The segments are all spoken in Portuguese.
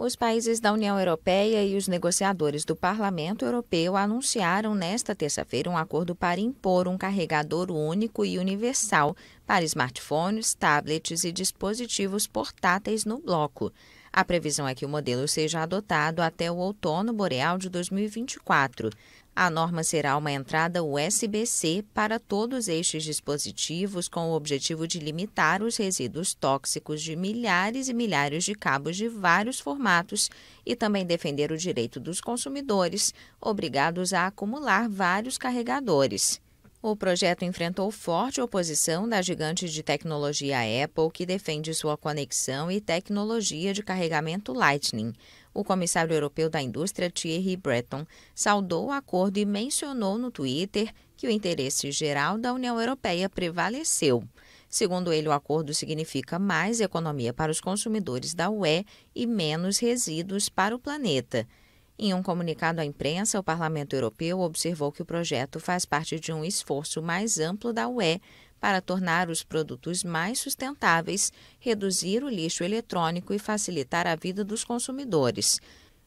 Os países da União Europeia e os negociadores do Parlamento Europeu anunciaram nesta terça-feira um acordo para impor um carregador único e universal para smartphones, tablets e dispositivos portáteis no bloco. A previsão é que o modelo seja adotado até o outono boreal de 2024. A norma será uma entrada USB-C para todos estes dispositivos, com o objetivo de limitar os resíduos tóxicos de milhares e milhares de cabos de vários formatos e também defender o direito dos consumidores, obrigados a acumular vários carregadores. O projeto enfrentou forte oposição da gigante de tecnologia Apple, que defende sua conexão e tecnologia de carregamento Lightning. O comissário europeu da indústria, Thierry Breton, saudou o acordo e mencionou no Twitter que o interesse geral da União Europeia prevaleceu. Segundo ele, o acordo significa mais economia para os consumidores da UE e menos resíduos para o planeta. Em um comunicado à imprensa, o Parlamento Europeu observou que o projeto faz parte de um esforço mais amplo da UE para tornar os produtos mais sustentáveis, reduzir o lixo eletrônico e facilitar a vida dos consumidores.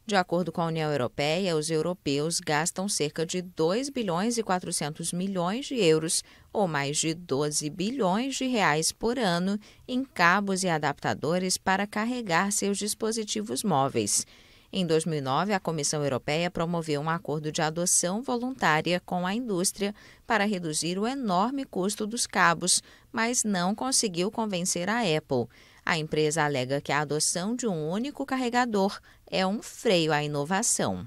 De acordo com a União Europeia, os europeus gastam cerca de 2 bilhões e 400 milhões de euros, ou mais de 12 bilhões de reais por ano, em cabos e adaptadores para carregar seus dispositivos móveis. Em 2009, a Comissão Europeia promoveu um acordo de adoção voluntária com a indústria para reduzir o enorme custo dos cabos, mas não conseguiu convencer a Apple. A empresa alega que a adoção de um único carregador é um freio à inovação.